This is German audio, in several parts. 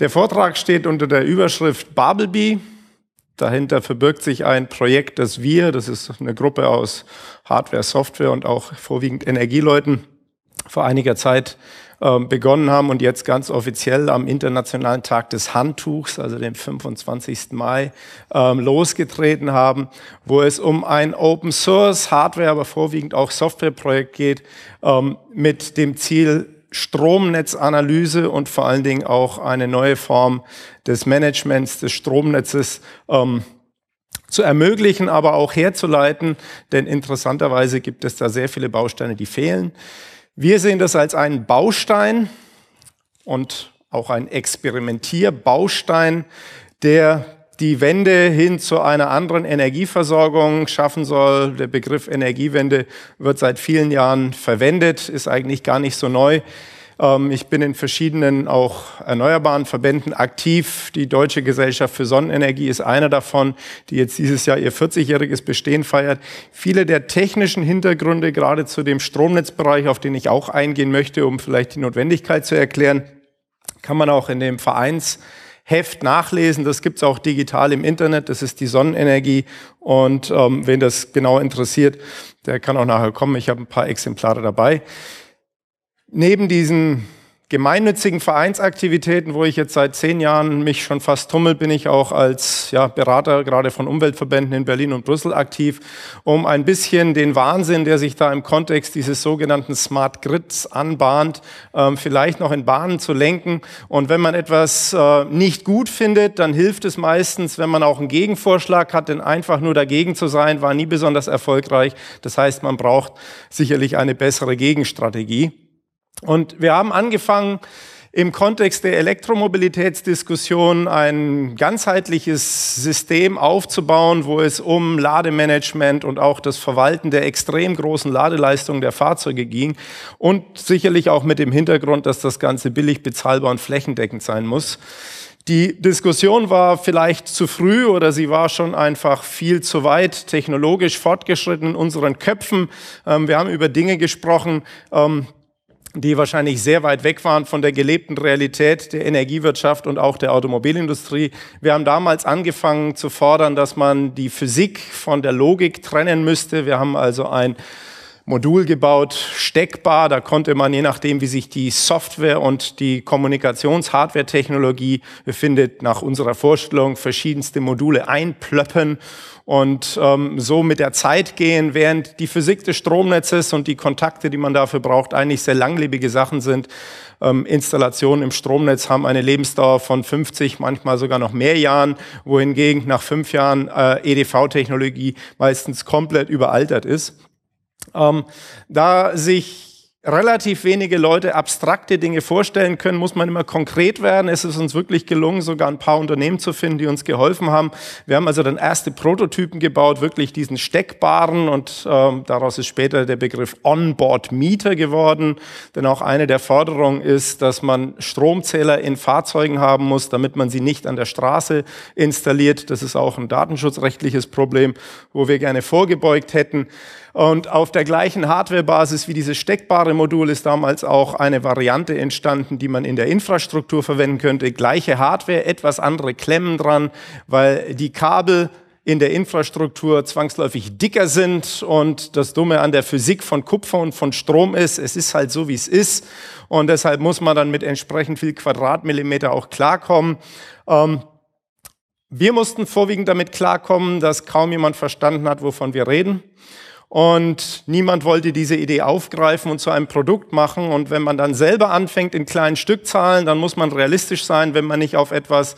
Der Vortrag steht unter der Überschrift Babelby. Dahinter verbirgt sich ein Projekt, das wir, das ist eine Gruppe aus Hardware, Software und auch vorwiegend Energieleuten, vor einiger Zeit ähm, begonnen haben und jetzt ganz offiziell am Internationalen Tag des Handtuchs, also dem 25. Mai, ähm, losgetreten haben, wo es um ein Open Source Hardware, aber vorwiegend auch Softwareprojekt geht, ähm, mit dem Ziel, Stromnetzanalyse und vor allen Dingen auch eine neue Form des Managements des Stromnetzes ähm, zu ermöglichen, aber auch herzuleiten. Denn interessanterweise gibt es da sehr viele Bausteine, die fehlen. Wir sehen das als einen Baustein und auch ein Experimentierbaustein, der die Wende hin zu einer anderen Energieversorgung schaffen soll. Der Begriff Energiewende wird seit vielen Jahren verwendet, ist eigentlich gar nicht so neu. Ähm, ich bin in verschiedenen auch erneuerbaren Verbänden aktiv. Die Deutsche Gesellschaft für Sonnenenergie ist einer davon, die jetzt dieses Jahr ihr 40-jähriges Bestehen feiert. Viele der technischen Hintergründe, gerade zu dem Stromnetzbereich, auf den ich auch eingehen möchte, um vielleicht die Notwendigkeit zu erklären, kann man auch in dem Vereins Heft nachlesen. Das gibt's auch digital im Internet. Das ist die Sonnenenergie. Und ähm, wen das genau interessiert, der kann auch nachher kommen. Ich habe ein paar Exemplare dabei. Neben diesen gemeinnützigen Vereinsaktivitäten, wo ich jetzt seit zehn Jahren mich schon fast tummel, bin ich auch als ja, Berater gerade von Umweltverbänden in Berlin und Brüssel aktiv, um ein bisschen den Wahnsinn, der sich da im Kontext dieses sogenannten Smart Grids anbahnt, ähm, vielleicht noch in Bahnen zu lenken. Und wenn man etwas äh, nicht gut findet, dann hilft es meistens, wenn man auch einen Gegenvorschlag hat, denn einfach nur dagegen zu sein, war nie besonders erfolgreich. Das heißt, man braucht sicherlich eine bessere Gegenstrategie. Und wir haben angefangen, im Kontext der Elektromobilitätsdiskussion ein ganzheitliches System aufzubauen, wo es um Lademanagement und auch das Verwalten der extrem großen Ladeleistung der Fahrzeuge ging und sicherlich auch mit dem Hintergrund, dass das Ganze billig bezahlbar und flächendeckend sein muss. Die Diskussion war vielleicht zu früh oder sie war schon einfach viel zu weit technologisch fortgeschritten in unseren Köpfen. Ähm, wir haben über Dinge gesprochen, ähm, die wahrscheinlich sehr weit weg waren von der gelebten Realität der Energiewirtschaft und auch der Automobilindustrie. Wir haben damals angefangen zu fordern, dass man die Physik von der Logik trennen müsste. Wir haben also ein Modul gebaut, steckbar. Da konnte man, je nachdem, wie sich die Software und die Kommunikations-Hardware-Technologie befindet, nach unserer Vorstellung verschiedenste Module einplöppen und ähm, so mit der Zeit gehen, während die Physik des Stromnetzes und die Kontakte, die man dafür braucht, eigentlich sehr langlebige Sachen sind. Ähm, Installationen im Stromnetz haben eine Lebensdauer von 50, manchmal sogar noch mehr Jahren, wohingegen nach fünf Jahren äh, EDV-Technologie meistens komplett überaltert ist ähm, da sich relativ wenige Leute abstrakte Dinge vorstellen können, muss man immer konkret werden. Es ist uns wirklich gelungen, sogar ein paar Unternehmen zu finden, die uns geholfen haben. Wir haben also dann erste Prototypen gebaut, wirklich diesen steckbaren und ähm, daraus ist später der Begriff Onboard-Mieter geworden. Denn auch eine der Forderungen ist, dass man Stromzähler in Fahrzeugen haben muss, damit man sie nicht an der Straße installiert. Das ist auch ein datenschutzrechtliches Problem, wo wir gerne vorgebeugt hätten. Und auf der gleichen Hardwarebasis wie diese steckbare Modul ist damals auch eine Variante entstanden, die man in der Infrastruktur verwenden könnte. Gleiche Hardware, etwas andere Klemmen dran, weil die Kabel in der Infrastruktur zwangsläufig dicker sind und das Dumme an der Physik von Kupfer und von Strom ist, es ist halt so, wie es ist und deshalb muss man dann mit entsprechend viel Quadratmillimeter auch klarkommen. Ähm, wir mussten vorwiegend damit klarkommen, dass kaum jemand verstanden hat, wovon wir reden und niemand wollte diese Idee aufgreifen und zu einem Produkt machen. Und wenn man dann selber anfängt in kleinen Stückzahlen, dann muss man realistisch sein, wenn man nicht auf etwas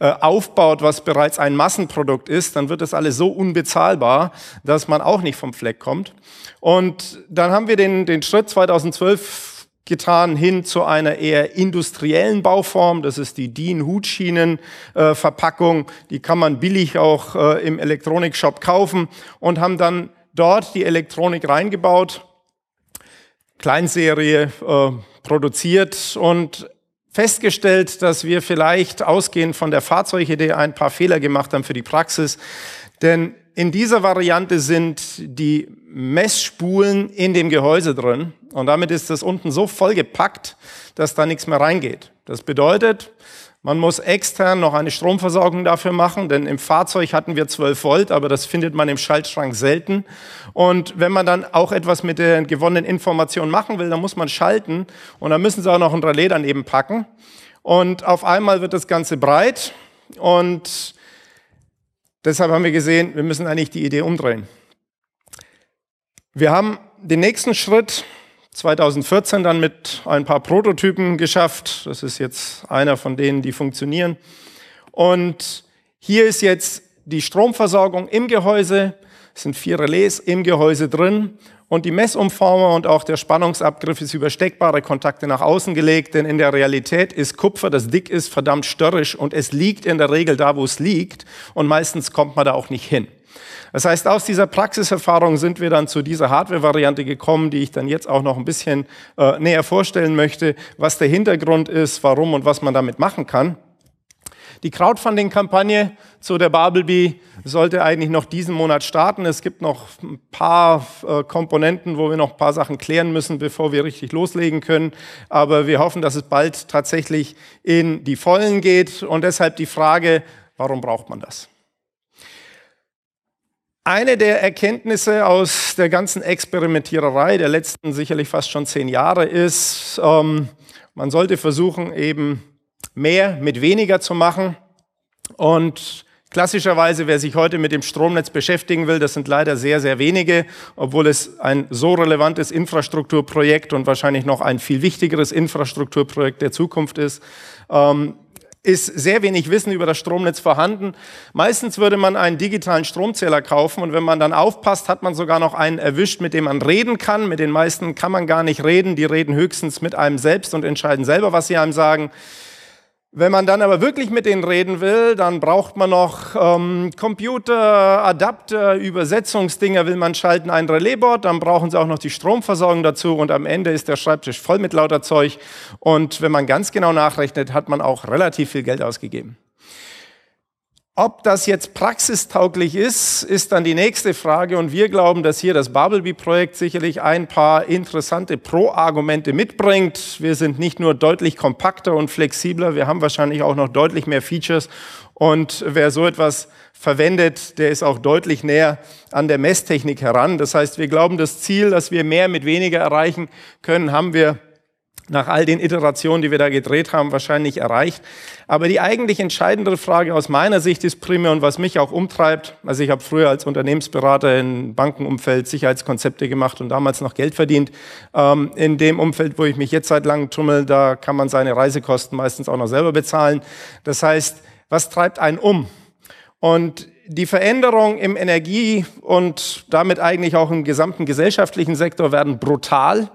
äh, aufbaut, was bereits ein Massenprodukt ist, dann wird das alles so unbezahlbar, dass man auch nicht vom Fleck kommt. Und dann haben wir den, den Schritt 2012 getan hin zu einer eher industriellen Bauform. Das ist die DIN-Hutschienen-Verpackung. Äh, die kann man billig auch äh, im Elektronikshop kaufen und haben dann dort die Elektronik reingebaut, Kleinserie äh, produziert und festgestellt, dass wir vielleicht ausgehend von der Fahrzeugidee ein paar Fehler gemacht haben für die Praxis. Denn in dieser Variante sind die Messspulen in dem Gehäuse drin und damit ist das unten so vollgepackt, dass da nichts mehr reingeht. Das bedeutet, man muss extern noch eine Stromversorgung dafür machen, denn im Fahrzeug hatten wir 12 Volt, aber das findet man im Schaltschrank selten. Und wenn man dann auch etwas mit der gewonnenen Information machen will, dann muss man schalten und dann müssen sie auch noch ein Relais daneben packen. Und auf einmal wird das Ganze breit und deshalb haben wir gesehen, wir müssen eigentlich die Idee umdrehen. Wir haben den nächsten Schritt, 2014 dann mit ein paar Prototypen geschafft. Das ist jetzt einer von denen, die funktionieren. Und hier ist jetzt die Stromversorgung im Gehäuse. Es sind vier Relais im Gehäuse drin. Und die Messumformer und auch der Spannungsabgriff ist über steckbare Kontakte nach außen gelegt, denn in der Realität ist Kupfer, das dick ist, verdammt störrisch und es liegt in der Regel da, wo es liegt und meistens kommt man da auch nicht hin. Das heißt, aus dieser Praxiserfahrung sind wir dann zu dieser Hardware-Variante gekommen, die ich dann jetzt auch noch ein bisschen äh, näher vorstellen möchte, was der Hintergrund ist, warum und was man damit machen kann. Die Crowdfunding-Kampagne zu der Barbleby sollte eigentlich noch diesen Monat starten. Es gibt noch ein paar äh, Komponenten, wo wir noch ein paar Sachen klären müssen, bevor wir richtig loslegen können. Aber wir hoffen, dass es bald tatsächlich in die Vollen geht. Und deshalb die Frage, warum braucht man das? Eine der Erkenntnisse aus der ganzen Experimentiererei der letzten sicherlich fast schon zehn Jahre ist, ähm, man sollte versuchen, eben mehr mit weniger zu machen. Und klassischerweise, wer sich heute mit dem Stromnetz beschäftigen will, das sind leider sehr, sehr wenige, obwohl es ein so relevantes Infrastrukturprojekt und wahrscheinlich noch ein viel wichtigeres Infrastrukturprojekt der Zukunft ist. Ähm, ist sehr wenig Wissen über das Stromnetz vorhanden. Meistens würde man einen digitalen Stromzähler kaufen und wenn man dann aufpasst, hat man sogar noch einen erwischt, mit dem man reden kann. Mit den meisten kann man gar nicht reden, die reden höchstens mit einem selbst und entscheiden selber, was sie einem sagen. Wenn man dann aber wirklich mit denen reden will, dann braucht man noch ähm, Computer, Adapter, Übersetzungsdinger will man schalten, ein Relaisboard, dann brauchen sie auch noch die Stromversorgung dazu und am Ende ist der Schreibtisch voll mit lauter Zeug und wenn man ganz genau nachrechnet, hat man auch relativ viel Geld ausgegeben. Ob das jetzt praxistauglich ist, ist dann die nächste Frage. Und wir glauben, dass hier das Babelby-Projekt sicherlich ein paar interessante Pro-Argumente mitbringt. Wir sind nicht nur deutlich kompakter und flexibler, wir haben wahrscheinlich auch noch deutlich mehr Features. Und wer so etwas verwendet, der ist auch deutlich näher an der Messtechnik heran. Das heißt, wir glauben, das Ziel, dass wir mehr mit weniger erreichen können, haben wir nach all den Iterationen, die wir da gedreht haben, wahrscheinlich erreicht. Aber die eigentlich entscheidendere Frage aus meiner Sicht ist primär und was mich auch umtreibt, also ich habe früher als Unternehmensberater im Bankenumfeld Sicherheitskonzepte gemacht und damals noch Geld verdient. Ähm, in dem Umfeld, wo ich mich jetzt seit langem tummel, da kann man seine Reisekosten meistens auch noch selber bezahlen. Das heißt, was treibt einen um? Und die Veränderungen im Energie- und damit eigentlich auch im gesamten gesellschaftlichen Sektor werden brutal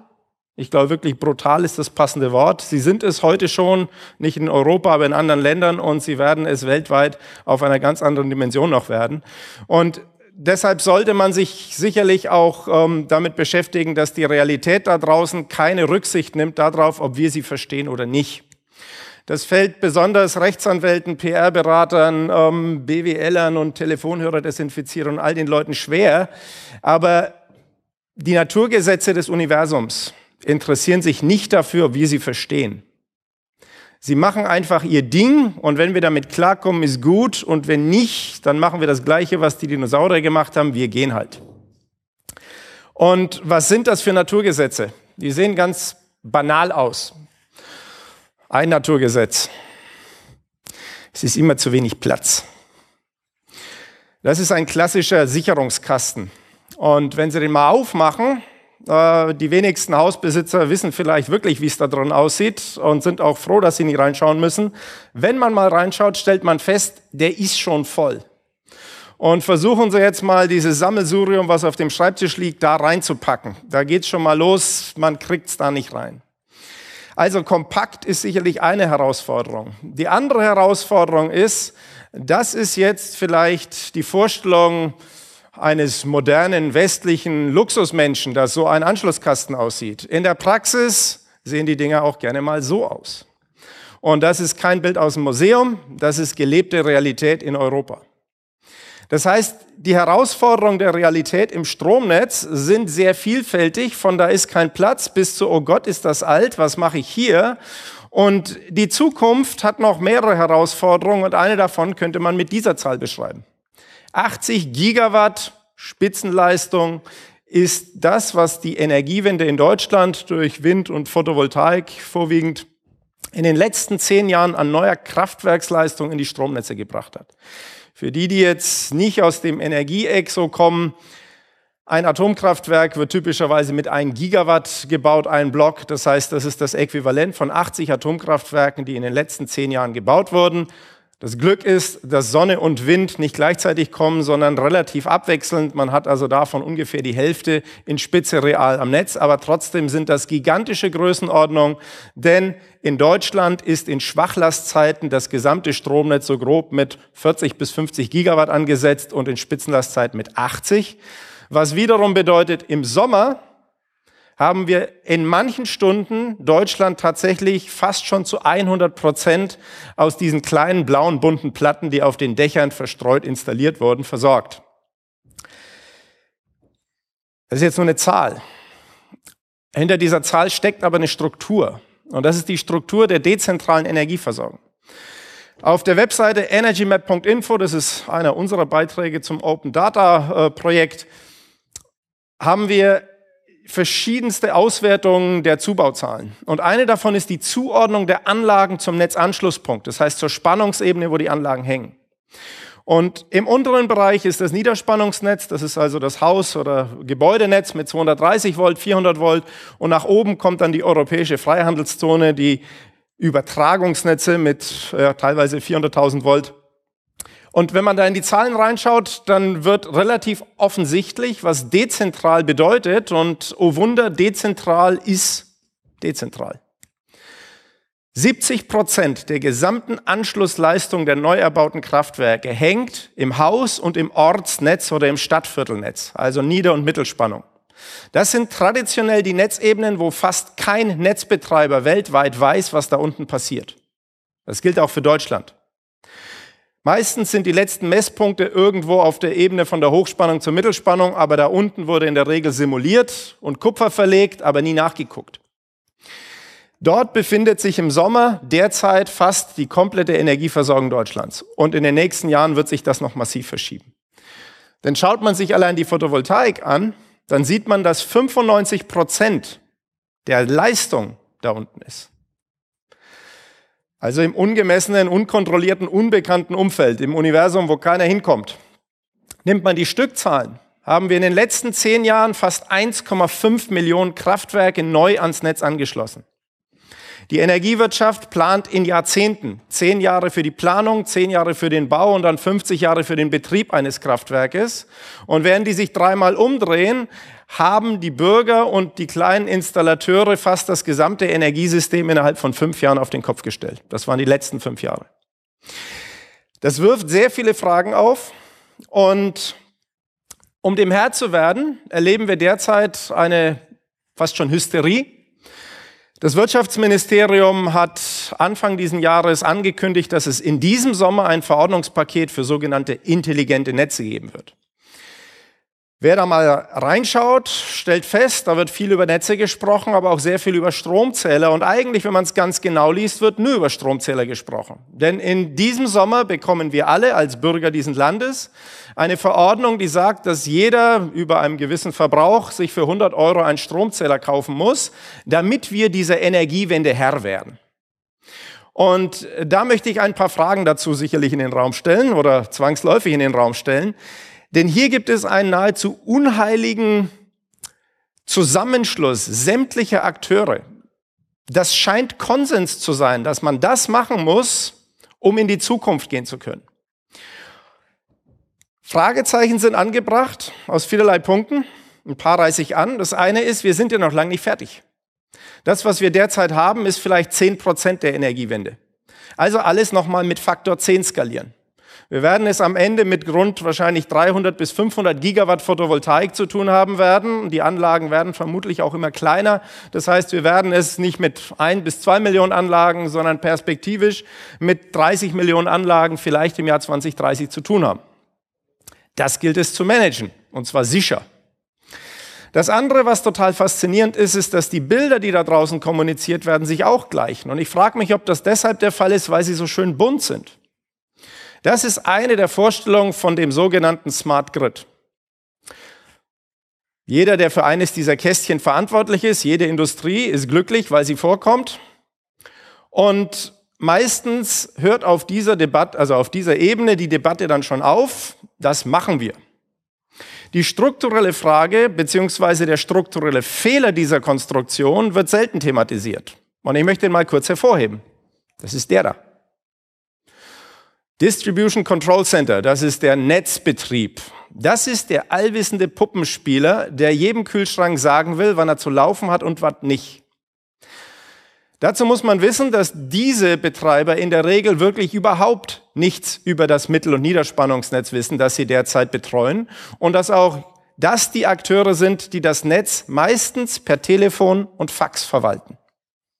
ich glaube wirklich, brutal ist das passende Wort. Sie sind es heute schon, nicht in Europa, aber in anderen Ländern und sie werden es weltweit auf einer ganz anderen Dimension noch werden. Und deshalb sollte man sich sicherlich auch ähm, damit beschäftigen, dass die Realität da draußen keine Rücksicht nimmt darauf, ob wir sie verstehen oder nicht. Das fällt besonders Rechtsanwälten, PR-Beratern, ähm, BWLern und telefonhörer Telefonhörerdesinfizierern und all den Leuten schwer. Aber die Naturgesetze des Universums, interessieren sich nicht dafür, wie sie verstehen. Sie machen einfach ihr Ding und wenn wir damit klarkommen, ist gut und wenn nicht, dann machen wir das Gleiche, was die Dinosaurier gemacht haben, wir gehen halt. Und was sind das für Naturgesetze? Die sehen ganz banal aus. Ein Naturgesetz. Es ist immer zu wenig Platz. Das ist ein klassischer Sicherungskasten. Und wenn Sie den mal aufmachen, äh, die wenigsten Hausbesitzer wissen vielleicht wirklich, wie es da drin aussieht und sind auch froh, dass sie nicht reinschauen müssen. Wenn man mal reinschaut, stellt man fest, der ist schon voll. Und versuchen Sie jetzt mal dieses Sammelsurium, was auf dem Schreibtisch liegt, da reinzupacken. Da geht es schon mal los, man kriegt es da nicht rein. Also kompakt ist sicherlich eine Herausforderung. Die andere Herausforderung ist, das ist jetzt vielleicht die Vorstellung, eines modernen westlichen Luxusmenschen, dass so ein Anschlusskasten aussieht. In der Praxis sehen die Dinge auch gerne mal so aus. Und das ist kein Bild aus dem Museum, das ist gelebte Realität in Europa. Das heißt, die Herausforderungen der Realität im Stromnetz sind sehr vielfältig, von da ist kein Platz bis zu, oh Gott, ist das alt, was mache ich hier? Und die Zukunft hat noch mehrere Herausforderungen und eine davon könnte man mit dieser Zahl beschreiben. 80 Gigawatt Spitzenleistung ist das, was die Energiewende in Deutschland durch Wind und Photovoltaik vorwiegend in den letzten zehn Jahren an neuer Kraftwerksleistung in die Stromnetze gebracht hat. Für die, die jetzt nicht aus dem Energieexo kommen, ein Atomkraftwerk wird typischerweise mit einem Gigawatt gebaut, ein Block. Das heißt, das ist das Äquivalent von 80 Atomkraftwerken, die in den letzten zehn Jahren gebaut wurden. Das Glück ist, dass Sonne und Wind nicht gleichzeitig kommen, sondern relativ abwechselnd. Man hat also davon ungefähr die Hälfte in Spitze real am Netz, aber trotzdem sind das gigantische Größenordnungen, denn in Deutschland ist in Schwachlastzeiten das gesamte Stromnetz so grob mit 40 bis 50 Gigawatt angesetzt und in Spitzenlastzeiten mit 80, was wiederum bedeutet, im Sommer haben wir in manchen Stunden Deutschland tatsächlich fast schon zu 100 Prozent aus diesen kleinen blauen bunten Platten, die auf den Dächern verstreut installiert wurden, versorgt. Das ist jetzt nur eine Zahl. Hinter dieser Zahl steckt aber eine Struktur. Und das ist die Struktur der dezentralen Energieversorgung. Auf der Webseite energymap.info, das ist einer unserer Beiträge zum Open Data äh, Projekt, haben wir verschiedenste Auswertungen der Zubauzahlen. Und eine davon ist die Zuordnung der Anlagen zum Netzanschlusspunkt, das heißt zur Spannungsebene, wo die Anlagen hängen. Und im unteren Bereich ist das Niederspannungsnetz, das ist also das Haus- oder Gebäudenetz mit 230 Volt, 400 Volt. Und nach oben kommt dann die europäische Freihandelszone, die Übertragungsnetze mit äh, teilweise 400.000 Volt und wenn man da in die Zahlen reinschaut, dann wird relativ offensichtlich, was dezentral bedeutet. Und oh Wunder, dezentral ist dezentral. 70 Prozent der gesamten Anschlussleistung der neu erbauten Kraftwerke hängt im Haus- und im Ortsnetz oder im Stadtviertelnetz, also Nieder- und Mittelspannung. Das sind traditionell die Netzebenen, wo fast kein Netzbetreiber weltweit weiß, was da unten passiert. Das gilt auch für Deutschland. Meistens sind die letzten Messpunkte irgendwo auf der Ebene von der Hochspannung zur Mittelspannung, aber da unten wurde in der Regel simuliert und Kupfer verlegt, aber nie nachgeguckt. Dort befindet sich im Sommer derzeit fast die komplette Energieversorgung Deutschlands. Und in den nächsten Jahren wird sich das noch massiv verschieben. Denn schaut man sich allein die Photovoltaik an, dann sieht man, dass 95 Prozent der Leistung da unten ist. Also im ungemessenen, unkontrollierten, unbekannten Umfeld, im Universum, wo keiner hinkommt. Nimmt man die Stückzahlen, haben wir in den letzten zehn Jahren fast 1,5 Millionen Kraftwerke neu ans Netz angeschlossen. Die Energiewirtschaft plant in Jahrzehnten. Zehn Jahre für die Planung, zehn Jahre für den Bau und dann 50 Jahre für den Betrieb eines Kraftwerkes. Und während die sich dreimal umdrehen, haben die Bürger und die kleinen Installateure fast das gesamte Energiesystem innerhalb von fünf Jahren auf den Kopf gestellt. Das waren die letzten fünf Jahre. Das wirft sehr viele Fragen auf und um dem Herr zu werden, erleben wir derzeit eine fast schon Hysterie. Das Wirtschaftsministerium hat Anfang diesen Jahres angekündigt, dass es in diesem Sommer ein Verordnungspaket für sogenannte intelligente Netze geben wird. Wer da mal reinschaut, stellt fest, da wird viel über Netze gesprochen, aber auch sehr viel über Stromzähler. Und eigentlich, wenn man es ganz genau liest, wird nur über Stromzähler gesprochen. Denn in diesem Sommer bekommen wir alle als Bürger dieses Landes eine Verordnung, die sagt, dass jeder über einen gewissen Verbrauch sich für 100 Euro einen Stromzähler kaufen muss, damit wir dieser Energiewende Herr werden. Und da möchte ich ein paar Fragen dazu sicherlich in den Raum stellen oder zwangsläufig in den Raum stellen. Denn hier gibt es einen nahezu unheiligen Zusammenschluss sämtlicher Akteure. Das scheint Konsens zu sein, dass man das machen muss, um in die Zukunft gehen zu können. Fragezeichen sind angebracht aus vielerlei Punkten. Ein paar reiße ich an. Das eine ist, wir sind ja noch lange nicht fertig. Das, was wir derzeit haben, ist vielleicht 10 Prozent der Energiewende. Also alles nochmal mit Faktor 10 skalieren. Wir werden es am Ende mit rund wahrscheinlich 300 bis 500 Gigawatt Photovoltaik zu tun haben werden. Die Anlagen werden vermutlich auch immer kleiner. Das heißt, wir werden es nicht mit ein bis zwei Millionen Anlagen, sondern perspektivisch mit 30 Millionen Anlagen vielleicht im Jahr 2030 zu tun haben. Das gilt es zu managen. Und zwar sicher. Das andere, was total faszinierend ist, ist, dass die Bilder, die da draußen kommuniziert werden, sich auch gleichen. Und ich frage mich, ob das deshalb der Fall ist, weil sie so schön bunt sind. Das ist eine der Vorstellungen von dem sogenannten Smart Grid. Jeder, der für eines dieser Kästchen verantwortlich ist, jede Industrie ist glücklich, weil sie vorkommt. Und meistens hört auf dieser Debatte, also auf dieser Ebene die Debatte dann schon auf. Das machen wir. Die strukturelle Frage beziehungsweise der strukturelle Fehler dieser Konstruktion wird selten thematisiert. Und ich möchte ihn mal kurz hervorheben. Das ist der da. Distribution Control Center, das ist der Netzbetrieb. Das ist der allwissende Puppenspieler, der jedem Kühlschrank sagen will, wann er zu laufen hat und was nicht. Dazu muss man wissen, dass diese Betreiber in der Regel wirklich überhaupt nichts über das Mittel- und Niederspannungsnetz wissen, das sie derzeit betreuen und dass auch das die Akteure sind, die das Netz meistens per Telefon und Fax verwalten.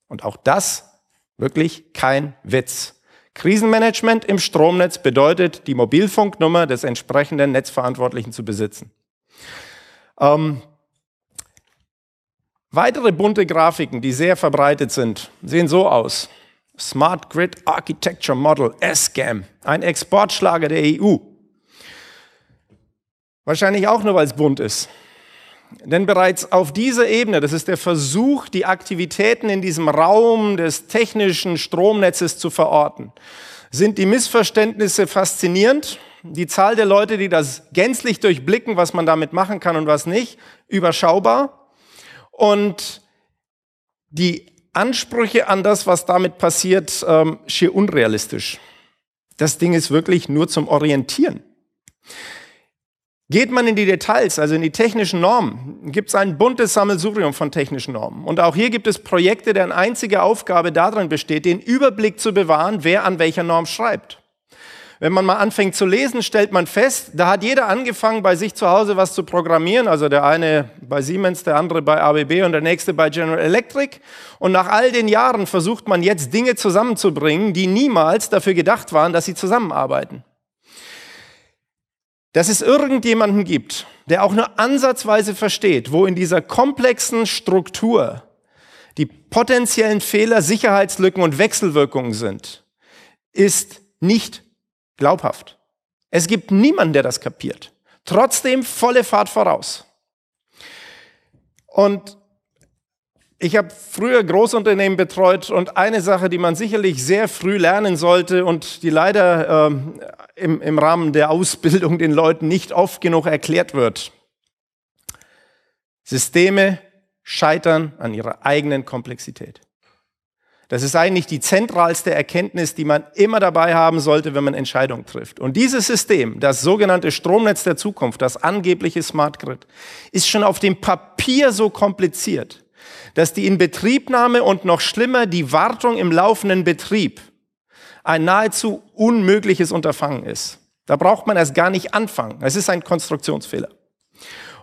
Und auch das wirklich kein Witz. Krisenmanagement im Stromnetz bedeutet, die Mobilfunknummer des entsprechenden Netzverantwortlichen zu besitzen. Ähm, weitere bunte Grafiken, die sehr verbreitet sind, sehen so aus. Smart Grid Architecture Model, SCAM, ein Exportschlager der EU. Wahrscheinlich auch nur, weil es bunt ist. Denn bereits auf dieser Ebene, das ist der Versuch, die Aktivitäten in diesem Raum des technischen Stromnetzes zu verorten, sind die Missverständnisse faszinierend. Die Zahl der Leute, die das gänzlich durchblicken, was man damit machen kann und was nicht, überschaubar. Und die Ansprüche an das, was damit passiert, ähm, schier unrealistisch. Das Ding ist wirklich nur zum Orientieren. Geht man in die Details, also in die technischen Normen, gibt es ein buntes Sammelsurium von technischen Normen. Und auch hier gibt es Projekte, deren einzige Aufgabe darin besteht, den Überblick zu bewahren, wer an welcher Norm schreibt. Wenn man mal anfängt zu lesen, stellt man fest, da hat jeder angefangen, bei sich zu Hause was zu programmieren. Also der eine bei Siemens, der andere bei ABB und der nächste bei General Electric. Und nach all den Jahren versucht man jetzt Dinge zusammenzubringen, die niemals dafür gedacht waren, dass sie zusammenarbeiten dass es irgendjemanden gibt, der auch nur ansatzweise versteht, wo in dieser komplexen Struktur die potenziellen Fehler, Sicherheitslücken und Wechselwirkungen sind, ist nicht glaubhaft. Es gibt niemanden, der das kapiert. Trotzdem volle Fahrt voraus. Und ich habe früher Großunternehmen betreut und eine Sache, die man sicherlich sehr früh lernen sollte und die leider äh, im, im Rahmen der Ausbildung den Leuten nicht oft genug erklärt wird. Systeme scheitern an ihrer eigenen Komplexität. Das ist eigentlich die zentralste Erkenntnis, die man immer dabei haben sollte, wenn man Entscheidungen trifft. Und dieses System, das sogenannte Stromnetz der Zukunft, das angebliche Smart Grid, ist schon auf dem Papier so kompliziert, dass die Inbetriebnahme und noch schlimmer die Wartung im laufenden Betrieb ein nahezu unmögliches Unterfangen ist. Da braucht man erst gar nicht anfangen. Es ist ein Konstruktionsfehler.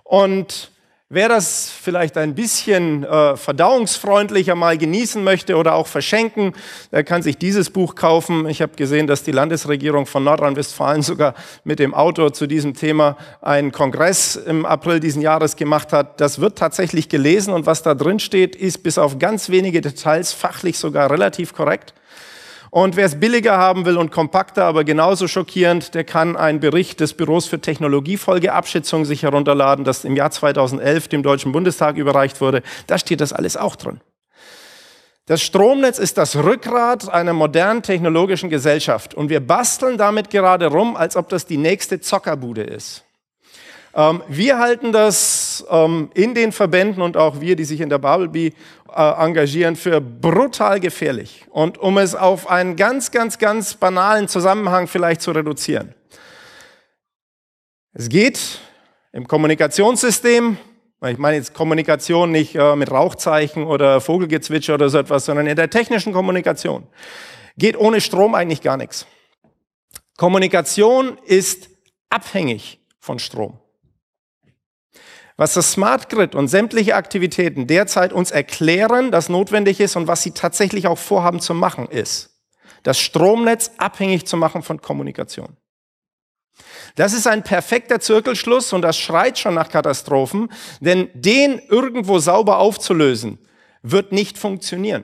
Und Wer das vielleicht ein bisschen äh, verdauungsfreundlicher mal genießen möchte oder auch verschenken, der kann sich dieses Buch kaufen. Ich habe gesehen, dass die Landesregierung von Nordrhein-Westfalen sogar mit dem Autor zu diesem Thema einen Kongress im April diesen Jahres gemacht hat. Das wird tatsächlich gelesen und was da drin steht, ist bis auf ganz wenige Details fachlich sogar relativ korrekt. Und wer es billiger haben will und kompakter, aber genauso schockierend, der kann einen Bericht des Büros für Technologiefolgeabschätzung sich herunterladen, das im Jahr 2011 dem Deutschen Bundestag überreicht wurde. Da steht das alles auch drin. Das Stromnetz ist das Rückgrat einer modernen technologischen Gesellschaft und wir basteln damit gerade rum, als ob das die nächste Zockerbude ist. Ähm, wir halten das ähm, in den Verbänden und auch wir, die sich in der Bubblebee äh, engagieren, für brutal gefährlich. Und um es auf einen ganz, ganz, ganz banalen Zusammenhang vielleicht zu reduzieren. Es geht im Kommunikationssystem, ich meine jetzt Kommunikation nicht äh, mit Rauchzeichen oder Vogelgezwitscher oder so etwas, sondern in der technischen Kommunikation, geht ohne Strom eigentlich gar nichts. Kommunikation ist abhängig von Strom was das Smart Grid und sämtliche Aktivitäten derzeit uns erklären, das notwendig ist und was sie tatsächlich auch vorhaben zu machen, ist, das Stromnetz abhängig zu machen von Kommunikation. Das ist ein perfekter Zirkelschluss und das schreit schon nach Katastrophen, denn den irgendwo sauber aufzulösen, wird nicht funktionieren.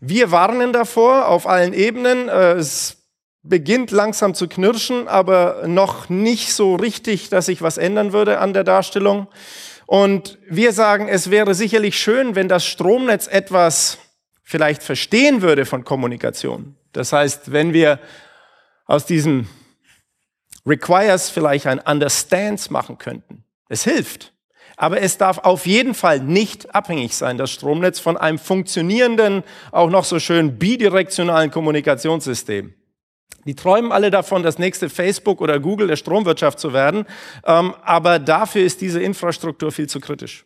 Wir warnen davor auf allen Ebenen. Äh, es beginnt langsam zu knirschen, aber noch nicht so richtig, dass sich was ändern würde an der Darstellung. Und wir sagen, es wäre sicherlich schön, wenn das Stromnetz etwas vielleicht verstehen würde von Kommunikation. Das heißt, wenn wir aus diesem Requires vielleicht ein Understands machen könnten. Es hilft. Aber es darf auf jeden Fall nicht abhängig sein, das Stromnetz, von einem funktionierenden, auch noch so schön bidirektionalen Kommunikationssystem. Die träumen alle davon, das nächste Facebook oder Google der Stromwirtschaft zu werden, ähm, aber dafür ist diese Infrastruktur viel zu kritisch.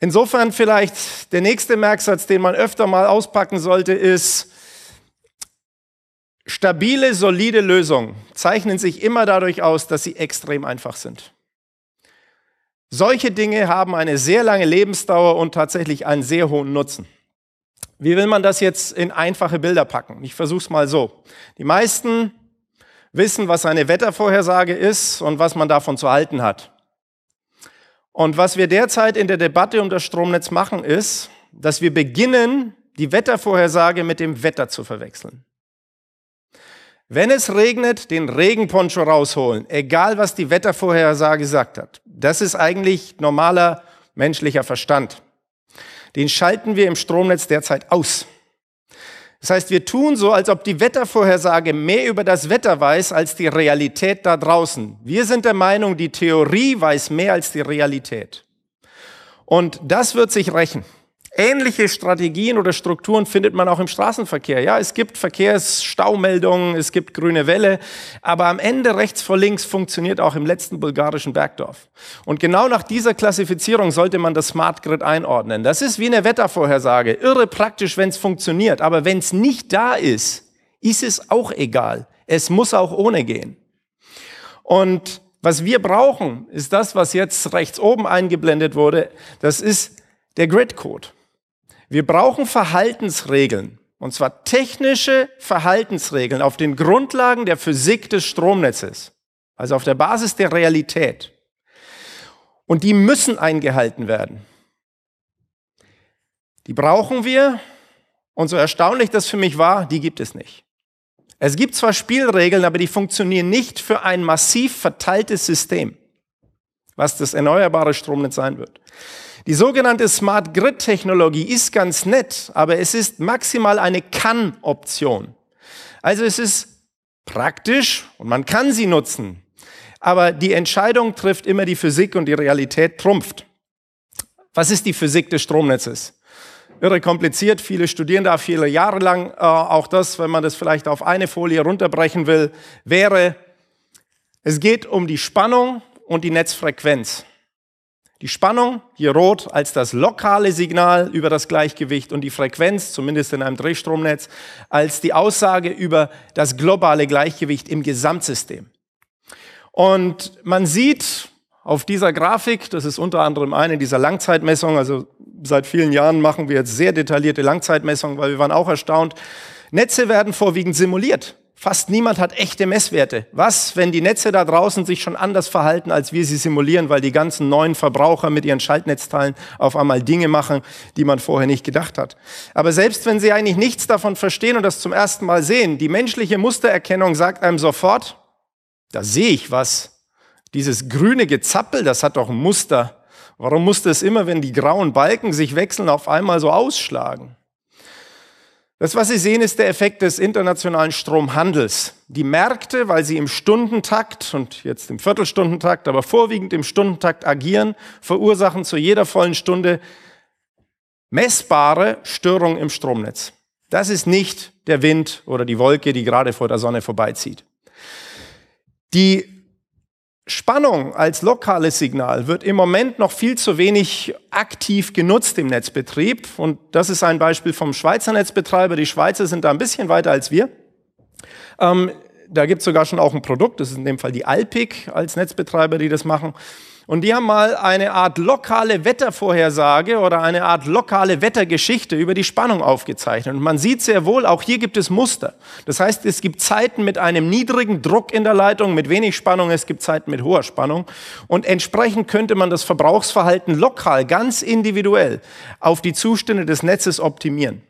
Insofern vielleicht der nächste Merksatz, den man öfter mal auspacken sollte, ist, stabile, solide Lösungen zeichnen sich immer dadurch aus, dass sie extrem einfach sind. Solche Dinge haben eine sehr lange Lebensdauer und tatsächlich einen sehr hohen Nutzen. Wie will man das jetzt in einfache Bilder packen? Ich versuche es mal so. Die meisten wissen, was eine Wettervorhersage ist und was man davon zu halten hat. Und was wir derzeit in der Debatte um das Stromnetz machen, ist, dass wir beginnen, die Wettervorhersage mit dem Wetter zu verwechseln. Wenn es regnet, den Regenponcho rausholen, egal was die Wettervorhersage gesagt hat. Das ist eigentlich normaler menschlicher Verstand den schalten wir im Stromnetz derzeit aus. Das heißt, wir tun so, als ob die Wettervorhersage mehr über das Wetter weiß als die Realität da draußen. Wir sind der Meinung, die Theorie weiß mehr als die Realität. Und das wird sich rächen. Ähnliche Strategien oder Strukturen findet man auch im Straßenverkehr. Ja, es gibt Verkehrsstaumeldungen, es gibt grüne Welle, aber am Ende rechts vor links funktioniert auch im letzten bulgarischen Bergdorf. Und genau nach dieser Klassifizierung sollte man das Smart Grid einordnen. Das ist wie eine Wettervorhersage. Irre praktisch, wenn es funktioniert, aber wenn es nicht da ist, ist es auch egal. Es muss auch ohne gehen. Und was wir brauchen, ist das, was jetzt rechts oben eingeblendet wurde. Das ist der Grid-Code. Wir brauchen Verhaltensregeln. Und zwar technische Verhaltensregeln auf den Grundlagen der Physik des Stromnetzes. Also auf der Basis der Realität. Und die müssen eingehalten werden. Die brauchen wir. Und so erstaunlich das für mich war, die gibt es nicht. Es gibt zwar Spielregeln, aber die funktionieren nicht für ein massiv verteiltes System, was das erneuerbare Stromnetz sein wird. Die sogenannte Smart Grid Technologie ist ganz nett, aber es ist maximal eine Kann-Option. Also es ist praktisch und man kann sie nutzen, aber die Entscheidung trifft immer die Physik und die Realität trumpft. Was ist die Physik des Stromnetzes? irre kompliziert. Viele studieren da viele Jahre lang. Äh, auch das, wenn man das vielleicht auf eine Folie runterbrechen will, wäre, es geht um die Spannung und die Netzfrequenz. Die Spannung, hier rot, als das lokale Signal über das Gleichgewicht und die Frequenz, zumindest in einem Drehstromnetz, als die Aussage über das globale Gleichgewicht im Gesamtsystem. Und man sieht auf dieser Grafik, das ist unter anderem eine dieser Langzeitmessungen, also seit vielen Jahren machen wir jetzt sehr detaillierte Langzeitmessungen, weil wir waren auch erstaunt, Netze werden vorwiegend simuliert. Fast niemand hat echte Messwerte. Was, wenn die Netze da draußen sich schon anders verhalten, als wir sie simulieren, weil die ganzen neuen Verbraucher mit ihren Schaltnetzteilen auf einmal Dinge machen, die man vorher nicht gedacht hat. Aber selbst wenn sie eigentlich nichts davon verstehen und das zum ersten Mal sehen, die menschliche Mustererkennung sagt einem sofort, da sehe ich was. Dieses grüne Gezappel, das hat doch ein Muster. Warum musste es immer, wenn die grauen Balken sich wechseln, auf einmal so ausschlagen? Das, was Sie sehen, ist der Effekt des internationalen Stromhandels. Die Märkte, weil sie im Stundentakt und jetzt im Viertelstundentakt, aber vorwiegend im Stundentakt agieren, verursachen zu jeder vollen Stunde messbare Störungen im Stromnetz. Das ist nicht der Wind oder die Wolke, die gerade vor der Sonne vorbeizieht. Die Spannung als lokales Signal wird im Moment noch viel zu wenig aktiv genutzt im Netzbetrieb. Und das ist ein Beispiel vom Schweizer Netzbetreiber. Die Schweizer sind da ein bisschen weiter als wir. Ähm, da gibt es sogar schon auch ein Produkt, das ist in dem Fall die Alpic als Netzbetreiber, die das machen. Und die haben mal eine Art lokale Wettervorhersage oder eine Art lokale Wettergeschichte über die Spannung aufgezeichnet. Und man sieht sehr wohl, auch hier gibt es Muster. Das heißt, es gibt Zeiten mit einem niedrigen Druck in der Leitung, mit wenig Spannung, es gibt Zeiten mit hoher Spannung. Und entsprechend könnte man das Verbrauchsverhalten lokal, ganz individuell, auf die Zustände des Netzes optimieren.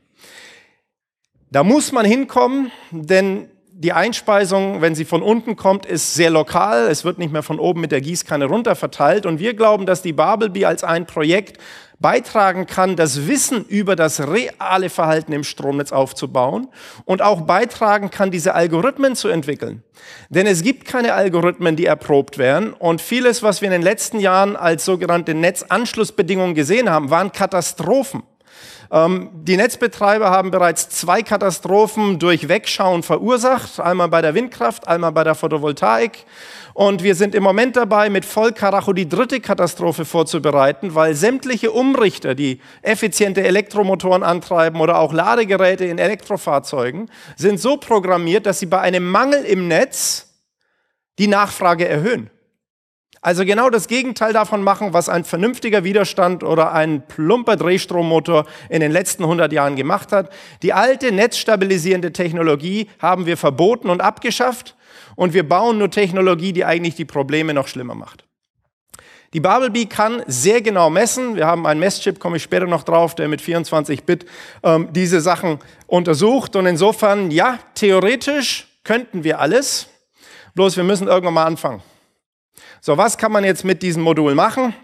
Da muss man hinkommen, denn die Einspeisung, wenn sie von unten kommt, ist sehr lokal. Es wird nicht mehr von oben mit der Gießkanne runter verteilt. Und wir glauben, dass die Babelby als ein Projekt beitragen kann, das Wissen über das reale Verhalten im Stromnetz aufzubauen und auch beitragen kann, diese Algorithmen zu entwickeln. Denn es gibt keine Algorithmen, die erprobt werden und vieles, was wir in den letzten Jahren als sogenannte Netzanschlussbedingungen gesehen haben, waren Katastrophen. Ähm, die Netzbetreiber haben bereits zwei Katastrophen durch Wegschauen verursacht, einmal bei der Windkraft, einmal bei der Photovoltaik. Und wir sind im Moment dabei, mit Vollkaracho die dritte Katastrophe vorzubereiten, weil sämtliche Umrichter, die effiziente Elektromotoren antreiben oder auch Ladegeräte in Elektrofahrzeugen, sind so programmiert, dass sie bei einem Mangel im Netz die Nachfrage erhöhen. Also genau das Gegenteil davon machen, was ein vernünftiger Widerstand oder ein plumper Drehstrommotor in den letzten 100 Jahren gemacht hat. Die alte netzstabilisierende Technologie haben wir verboten und abgeschafft und wir bauen nur Technologie, die eigentlich die Probleme noch schlimmer macht. Die Bumblebee kann sehr genau messen. Wir haben einen Messchip, komme ich später noch drauf, der mit 24 Bit ähm, diese Sachen untersucht. Und insofern, ja, theoretisch könnten wir alles, bloß wir müssen irgendwann mal anfangen. So, was kann man jetzt mit diesem Modul machen?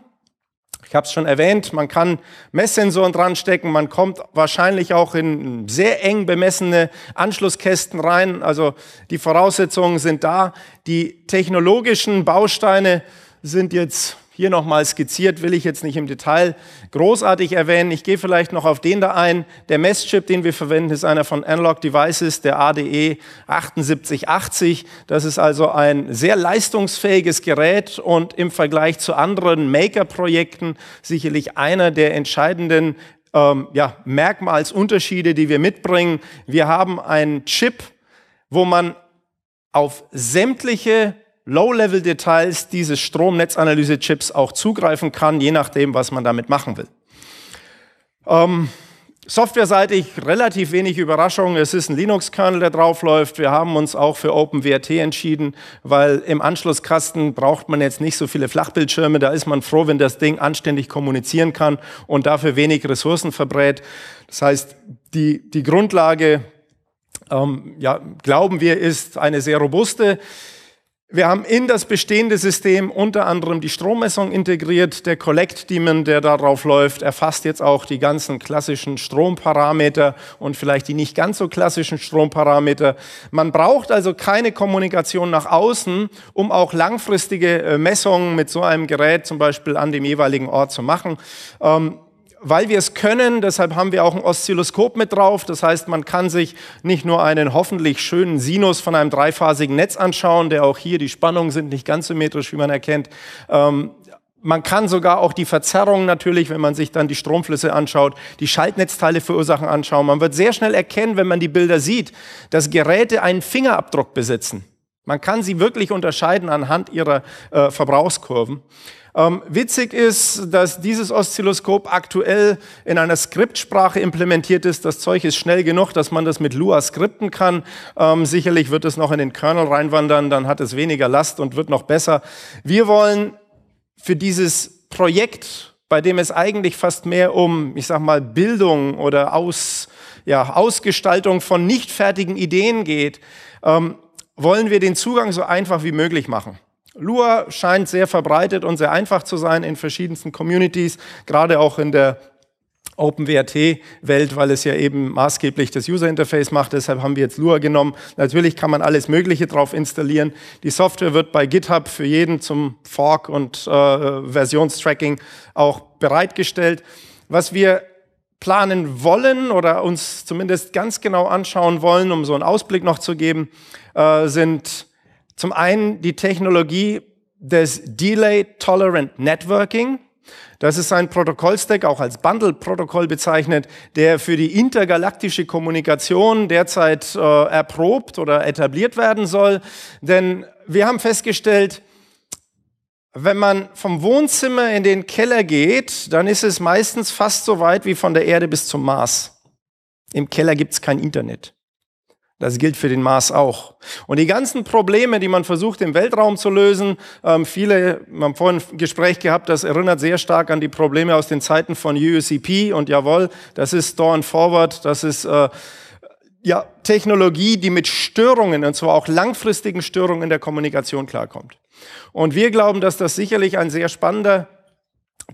Ich habe es schon erwähnt, man kann Messsensoren dranstecken, man kommt wahrscheinlich auch in sehr eng bemessene Anschlusskästen rein. Also die Voraussetzungen sind da. Die technologischen Bausteine sind jetzt hier nochmal skizziert, will ich jetzt nicht im Detail großartig erwähnen. Ich gehe vielleicht noch auf den da ein. Der Messchip, den wir verwenden, ist einer von Analog Devices, der ADE 7880. Das ist also ein sehr leistungsfähiges Gerät und im Vergleich zu anderen Maker-Projekten sicherlich einer der entscheidenden ähm, ja, Merkmalsunterschiede, die wir mitbringen. Wir haben einen Chip, wo man auf sämtliche Low-Level-Details dieses Stromnetzanalyse-Chips auch zugreifen kann, je nachdem, was man damit machen will. Ähm, Softwareseitig relativ wenig Überraschung. Es ist ein Linux-Kernel, der draufläuft. Wir haben uns auch für OpenWrt entschieden, weil im Anschlusskasten braucht man jetzt nicht so viele Flachbildschirme. Da ist man froh, wenn das Ding anständig kommunizieren kann und dafür wenig Ressourcen verbrät. Das heißt, die, die Grundlage, ähm, ja, glauben wir, ist eine sehr robuste. Wir haben in das bestehende System unter anderem die Strommessung integriert. Der collect demon der darauf läuft, erfasst jetzt auch die ganzen klassischen Stromparameter und vielleicht die nicht ganz so klassischen Stromparameter. Man braucht also keine Kommunikation nach außen, um auch langfristige äh, Messungen mit so einem Gerät zum Beispiel an dem jeweiligen Ort zu machen. Ähm, weil wir es können, deshalb haben wir auch ein Oszilloskop mit drauf. Das heißt, man kann sich nicht nur einen hoffentlich schönen Sinus von einem dreiphasigen Netz anschauen, der auch hier die Spannungen sind nicht ganz symmetrisch, wie man erkennt. Ähm, man kann sogar auch die Verzerrungen natürlich, wenn man sich dann die Stromflüsse anschaut, die Schaltnetzteile verursachen anschauen. Man wird sehr schnell erkennen, wenn man die Bilder sieht, dass Geräte einen Fingerabdruck besitzen. Man kann sie wirklich unterscheiden anhand ihrer äh, Verbrauchskurven. Ähm, witzig ist, dass dieses Oszilloskop aktuell in einer Skriptsprache implementiert ist. Das Zeug ist schnell genug, dass man das mit Lua skripten kann. Ähm, sicherlich wird es noch in den Kernel reinwandern, dann hat es weniger Last und wird noch besser. Wir wollen für dieses Projekt, bei dem es eigentlich fast mehr um, ich sag mal, Bildung oder Aus, ja, Ausgestaltung von nicht fertigen Ideen geht, ähm, wollen wir den Zugang so einfach wie möglich machen. Lua scheint sehr verbreitet und sehr einfach zu sein in verschiedensten Communities, gerade auch in der OpenWRT-Welt, weil es ja eben maßgeblich das User-Interface macht. Deshalb haben wir jetzt Lua genommen. Natürlich kann man alles Mögliche drauf installieren. Die Software wird bei GitHub für jeden zum Fork und äh, Versionstracking auch bereitgestellt. Was wir planen wollen oder uns zumindest ganz genau anschauen wollen, um so einen Ausblick noch zu geben, äh, sind zum einen die Technologie des Delay Tolerant Networking. Das ist ein Protokollstack, auch als Bundle-Protokoll bezeichnet, der für die intergalaktische Kommunikation derzeit äh, erprobt oder etabliert werden soll. Denn wir haben festgestellt, wenn man vom Wohnzimmer in den Keller geht, dann ist es meistens fast so weit wie von der Erde bis zum Mars. Im Keller gibt es kein Internet. Das gilt für den Mars auch. Und die ganzen Probleme, die man versucht im Weltraum zu lösen, ähm, viele, wir haben vorhin ein Gespräch gehabt, das erinnert sehr stark an die Probleme aus den Zeiten von UCP und jawohl, das ist Store Forward, das ist äh, ja, Technologie, die mit Störungen, und zwar auch langfristigen Störungen in der Kommunikation klarkommt. Und wir glauben, dass das sicherlich ein sehr spannender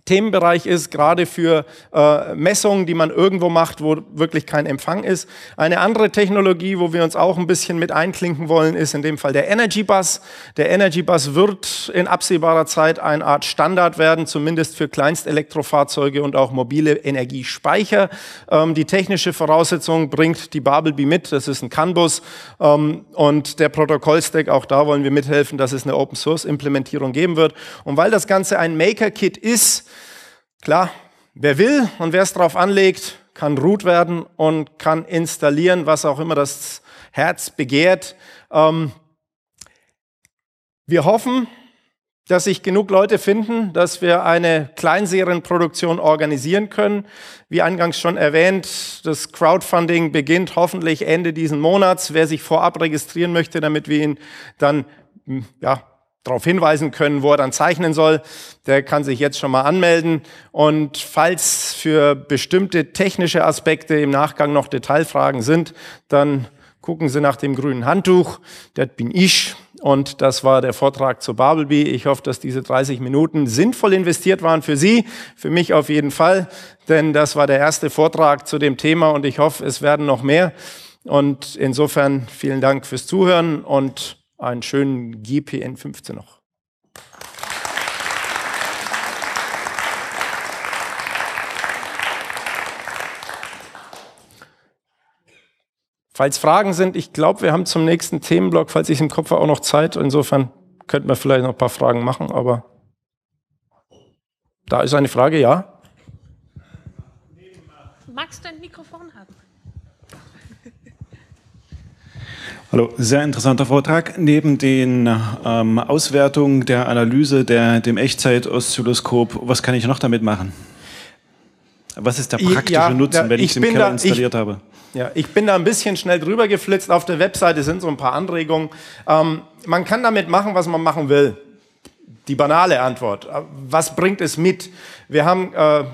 Themenbereich ist, gerade für äh, Messungen, die man irgendwo macht, wo wirklich kein Empfang ist. Eine andere Technologie, wo wir uns auch ein bisschen mit einklinken wollen, ist in dem Fall der Energy Bus. Der Energy Bus wird in absehbarer Zeit eine Art Standard werden, zumindest für Kleinstelektrofahrzeuge und auch mobile Energiespeicher. Ähm, die technische Voraussetzung bringt die Babelby mit, das ist ein CAN-Bus ähm, und der Protokollstack, auch da wollen wir mithelfen, dass es eine Open-Source-Implementierung geben wird. Und weil das Ganze ein Maker-Kit ist, Klar, wer will und wer es drauf anlegt, kann root werden und kann installieren, was auch immer das Herz begehrt. Ähm, wir hoffen, dass sich genug Leute finden, dass wir eine Kleinserienproduktion organisieren können. Wie eingangs schon erwähnt, das Crowdfunding beginnt hoffentlich Ende diesen Monats. Wer sich vorab registrieren möchte, damit wir ihn dann ja, darauf hinweisen können, wo er dann zeichnen soll. Der kann sich jetzt schon mal anmelden. Und falls für bestimmte technische Aspekte im Nachgang noch Detailfragen sind, dann gucken Sie nach dem grünen Handtuch. Das bin ich. Und das war der Vortrag zur Babelby. Ich hoffe, dass diese 30 Minuten sinnvoll investiert waren für Sie, für mich auf jeden Fall, denn das war der erste Vortrag zu dem Thema und ich hoffe, es werden noch mehr. Und insofern vielen Dank fürs Zuhören und einen schönen GPN 15 noch. Falls Fragen sind, ich glaube, wir haben zum nächsten Themenblock, falls ich im Kopf habe, auch noch Zeit. Insofern könnten wir vielleicht noch ein paar Fragen machen, aber da ist eine Frage, ja. Magst du ein Mikrofon? Hallo, sehr interessanter Vortrag. Neben den ähm, Auswertungen der Analyse der, dem Echtzeit-Oszilloskop, was kann ich noch damit machen? Was ist der praktische ja, Nutzen, da, wenn ich es im Keller da, installiert ich, habe? Ja, ich bin da ein bisschen schnell drüber geflitzt. Auf der Webseite sind so ein paar Anregungen. Ähm, man kann damit machen, was man machen will. Die banale Antwort. Äh, was bringt es mit? Wir haben, äh,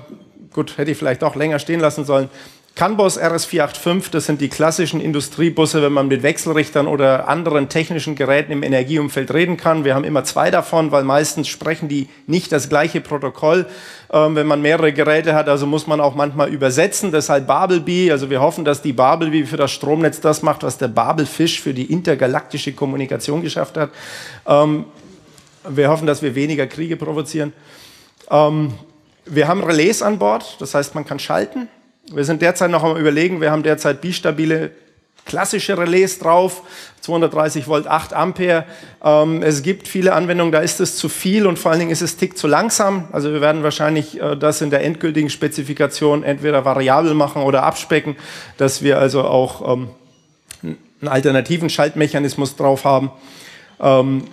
gut, hätte ich vielleicht auch länger stehen lassen sollen. Canbos RS485, das sind die klassischen Industriebusse, wenn man mit Wechselrichtern oder anderen technischen Geräten im Energieumfeld reden kann. Wir haben immer zwei davon, weil meistens sprechen die nicht das gleiche Protokoll. Ähm, wenn man mehrere Geräte hat, also muss man auch manchmal übersetzen. Deshalb Babelbee, also wir hoffen, dass die Babelbee für das Stromnetz das macht, was der Babelfisch für die intergalaktische Kommunikation geschafft hat. Ähm, wir hoffen, dass wir weniger Kriege provozieren. Ähm, wir haben Relais an Bord, das heißt, man kann schalten. Wir sind derzeit noch am Überlegen, wir haben derzeit bistabile klassische Relais drauf, 230 Volt, 8 Ampere. Ähm, es gibt viele Anwendungen, da ist es zu viel und vor allen Dingen ist es tick zu langsam. Also wir werden wahrscheinlich äh, das in der endgültigen Spezifikation entweder variabel machen oder abspecken, dass wir also auch ähm, einen alternativen Schaltmechanismus drauf haben. Ähm,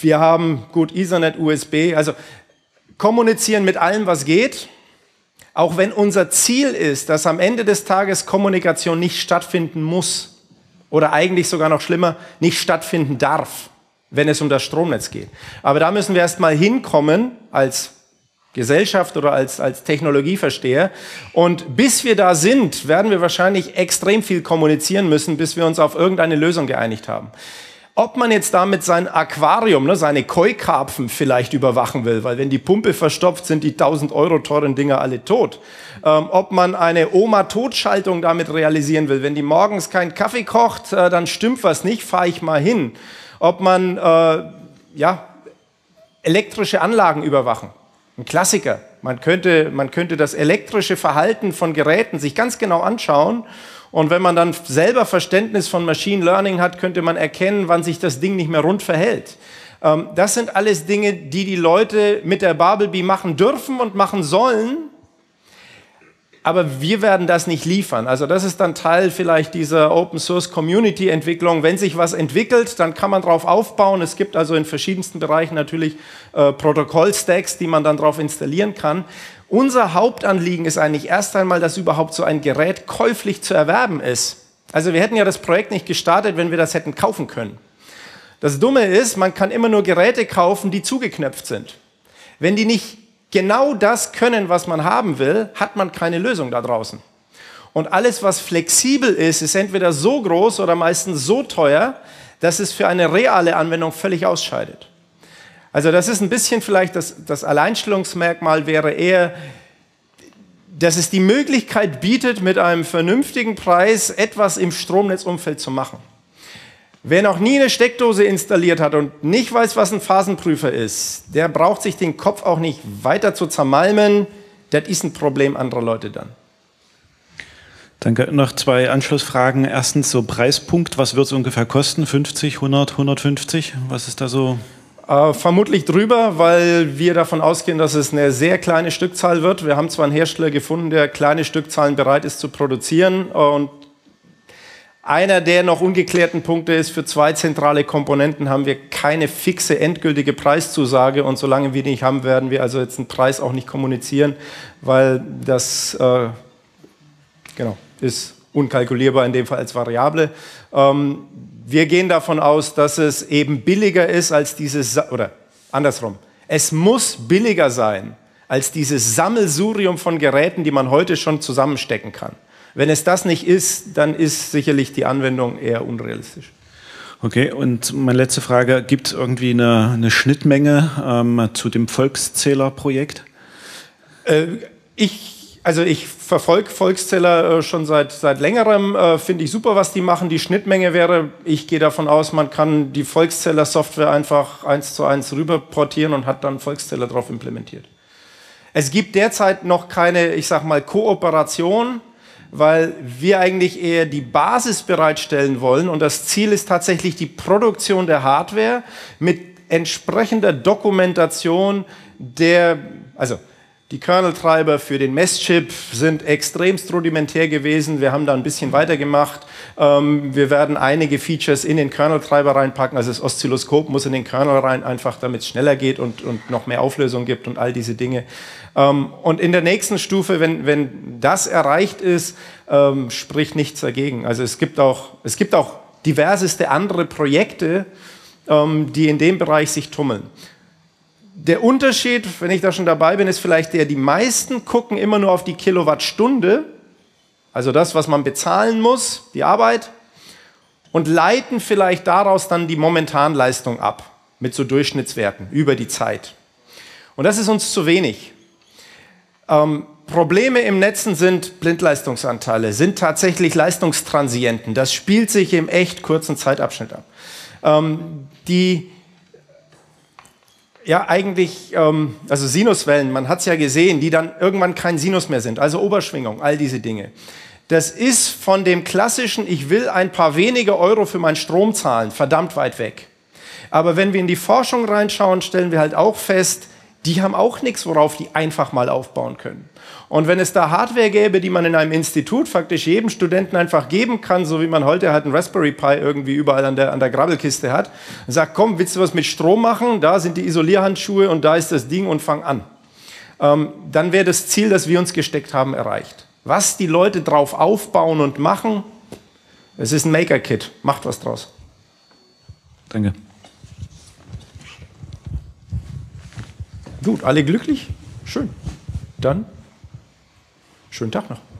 wir haben gut Ethernet, USB, also kommunizieren mit allem, was geht. Auch wenn unser Ziel ist, dass am Ende des Tages Kommunikation nicht stattfinden muss oder eigentlich sogar noch schlimmer, nicht stattfinden darf, wenn es um das Stromnetz geht. Aber da müssen wir erstmal hinkommen als Gesellschaft oder als, als Technologieversteher. Und bis wir da sind, werden wir wahrscheinlich extrem viel kommunizieren müssen, bis wir uns auf irgendeine Lösung geeinigt haben. Ob man jetzt damit sein Aquarium, ne, seine Koi-Karpfen vielleicht überwachen will, weil wenn die Pumpe verstopft, sind die 1000 Euro teuren Dinger alle tot. Ähm, ob man eine Oma-Totschaltung damit realisieren will, wenn die morgens keinen Kaffee kocht, äh, dann stimmt was nicht, fahre ich mal hin. Ob man äh, ja, elektrische Anlagen überwachen, ein Klassiker. Man könnte, man könnte das elektrische Verhalten von Geräten sich ganz genau anschauen und wenn man dann selber Verständnis von Machine Learning hat, könnte man erkennen, wann sich das Ding nicht mehr rund verhält. Ähm, das sind alles Dinge, die die Leute mit der Babelbee machen dürfen und machen sollen. Aber wir werden das nicht liefern. Also das ist dann Teil vielleicht dieser Open Source Community Entwicklung. Wenn sich was entwickelt, dann kann man darauf aufbauen. Es gibt also in verschiedensten Bereichen natürlich äh, Protokollstacks, die man dann darauf installieren kann. Unser Hauptanliegen ist eigentlich erst einmal, dass überhaupt so ein Gerät käuflich zu erwerben ist. Also wir hätten ja das Projekt nicht gestartet, wenn wir das hätten kaufen können. Das Dumme ist, man kann immer nur Geräte kaufen, die zugeknöpft sind. Wenn die nicht genau das können, was man haben will, hat man keine Lösung da draußen. Und alles, was flexibel ist, ist entweder so groß oder meistens so teuer, dass es für eine reale Anwendung völlig ausscheidet. Also das ist ein bisschen vielleicht das, das Alleinstellungsmerkmal wäre eher, dass es die Möglichkeit bietet, mit einem vernünftigen Preis etwas im Stromnetzumfeld zu machen. Wer noch nie eine Steckdose installiert hat und nicht weiß, was ein Phasenprüfer ist, der braucht sich den Kopf auch nicht weiter zu zermalmen. Das ist ein Problem anderer Leute dann. Danke. Noch zwei Anschlussfragen. Erstens so Preispunkt. Was wird es ungefähr kosten? 50, 100, 150? Was ist da so äh, vermutlich drüber, weil wir davon ausgehen, dass es eine sehr kleine Stückzahl wird. Wir haben zwar einen Hersteller gefunden, der kleine Stückzahlen bereit ist zu produzieren und einer der noch ungeklärten Punkte ist, für zwei zentrale Komponenten haben wir keine fixe, endgültige Preiszusage und solange wir die nicht haben, werden wir also jetzt einen Preis auch nicht kommunizieren, weil das äh, genau, ist unkalkulierbar in dem Fall als Variable. Ähm, wir gehen davon aus, dass es eben billiger ist als dieses, oder andersrum, es muss billiger sein als dieses Sammelsurium von Geräten, die man heute schon zusammenstecken kann. Wenn es das nicht ist, dann ist sicherlich die Anwendung eher unrealistisch. Okay, und meine letzte Frage, gibt es irgendwie eine, eine Schnittmenge ähm, zu dem Volkszählerprojekt? Äh, ich also ich verfolge Volkszähler äh, schon seit, seit längerem, äh, finde ich super, was die machen. Die Schnittmenge wäre, ich gehe davon aus, man kann die volkszähler software einfach eins zu eins rüber portieren und hat dann Volkszähler drauf implementiert. Es gibt derzeit noch keine, ich sag mal, Kooperation, weil wir eigentlich eher die Basis bereitstellen wollen und das Ziel ist tatsächlich die Produktion der Hardware mit entsprechender Dokumentation der, also die Kerneltreiber für den Messchip sind extremst rudimentär gewesen. Wir haben da ein bisschen weitergemacht. Ähm, wir werden einige Features in den Kerneltreiber reinpacken. Also das Oszilloskop muss in den Kernel rein, einfach damit es schneller geht und, und noch mehr Auflösung gibt und all diese Dinge. Ähm, und in der nächsten Stufe, wenn, wenn das erreicht ist, ähm, spricht nichts dagegen. Also es gibt auch, es gibt auch diverseste andere Projekte, ähm, die in dem Bereich sich tummeln der Unterschied, wenn ich da schon dabei bin, ist vielleicht der, die meisten gucken immer nur auf die Kilowattstunde, also das, was man bezahlen muss, die Arbeit, und leiten vielleicht daraus dann die Momentanleistung ab mit so Durchschnittswerten über die Zeit. Und das ist uns zu wenig. Ähm, Probleme im Netzen sind Blindleistungsanteile, sind tatsächlich Leistungstransienten. Das spielt sich im echt kurzen Zeitabschnitt ab. Ähm, die ja eigentlich, ähm, also Sinuswellen, man hat es ja gesehen, die dann irgendwann kein Sinus mehr sind, also Oberschwingung, all diese Dinge. Das ist von dem klassischen, ich will ein paar wenige Euro für meinen Strom zahlen, verdammt weit weg. Aber wenn wir in die Forschung reinschauen, stellen wir halt auch fest, die haben auch nichts, worauf die einfach mal aufbauen können. Und wenn es da Hardware gäbe, die man in einem Institut faktisch jedem Studenten einfach geben kann, so wie man heute halt einen Raspberry Pi irgendwie überall an der, an der Grabbelkiste hat, und sagt, komm, willst du was mit Strom machen? Da sind die Isolierhandschuhe und da ist das Ding und fang an. Ähm, dann wäre das Ziel, das wir uns gesteckt haben, erreicht. Was die Leute drauf aufbauen und machen, es ist ein Maker-Kit. Macht was draus. Danke. Gut, alle glücklich? Schön. Dann schönen Tag noch.